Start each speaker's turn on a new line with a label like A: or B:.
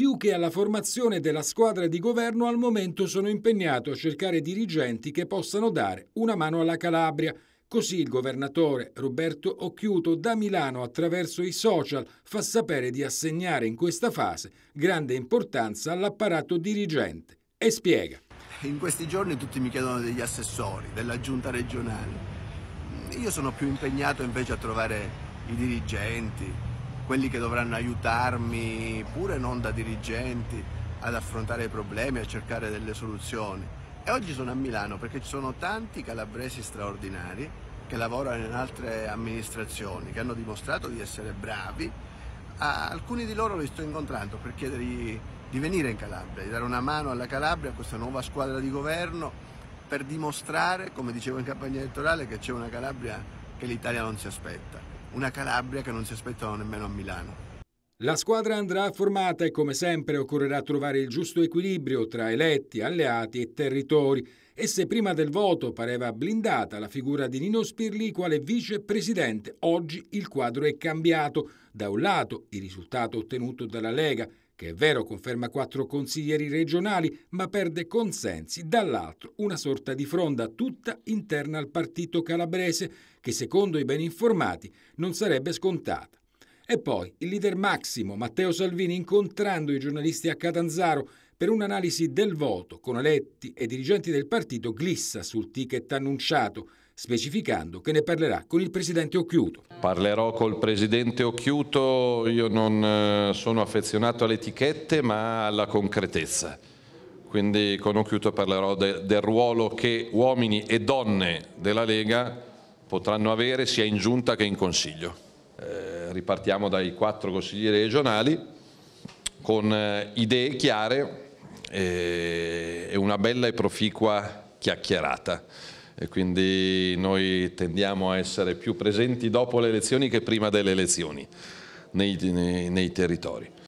A: più che alla formazione della squadra di governo al momento sono impegnato a cercare dirigenti che possano dare una mano alla Calabria. Così il governatore Roberto Occhiuto da Milano attraverso i social fa sapere di assegnare in questa fase grande importanza all'apparato dirigente e spiega. In questi
B: giorni tutti mi chiedono degli assessori, della giunta regionale. Io sono più impegnato invece a trovare i dirigenti, quelli che dovranno aiutarmi, pure non da dirigenti, ad affrontare i problemi, a cercare delle soluzioni. E oggi sono a Milano perché ci sono tanti calabresi straordinari che lavorano in altre amministrazioni, che hanno dimostrato di essere bravi. alcuni di loro li sto incontrando per chiedergli di venire in Calabria, di dare una mano alla Calabria, a questa nuova squadra di governo, per dimostrare, come dicevo in campagna elettorale, che c'è una Calabria che l'Italia non si aspetta una Calabria che non si aspettano nemmeno a Milano. La squadra andrà
A: formata e come sempre occorrerà trovare il giusto equilibrio tra eletti, alleati e territori e se prima del voto pareva blindata la figura di Nino Spirli quale vicepresidente, oggi il quadro è cambiato. Da un lato il risultato ottenuto dalla Lega che è vero conferma quattro consiglieri regionali, ma perde consensi, dall'altro una sorta di fronda tutta interna al partito calabrese che secondo i ben informati non sarebbe scontata. E poi il leader Massimo Matteo Salvini incontrando i giornalisti a Catanzaro per un'analisi del voto con eletti e dirigenti del partito glissa sul ticket annunciato, specificando che ne parlerà con il presidente Occhiuto.
C: Parlerò col presidente Occhiuto, io non eh, sono affezionato alle etichette ma alla concretezza. Quindi con Occhiuto parlerò de, del ruolo che uomini e donne della Lega potranno avere sia in giunta che in consiglio. Eh, ripartiamo dai quattro consiglieri regionali con eh, idee chiare e, eh, una bella e proficua chiacchierata. E quindi noi tendiamo a essere più presenti dopo le elezioni che prima delle elezioni nei, nei, nei territori.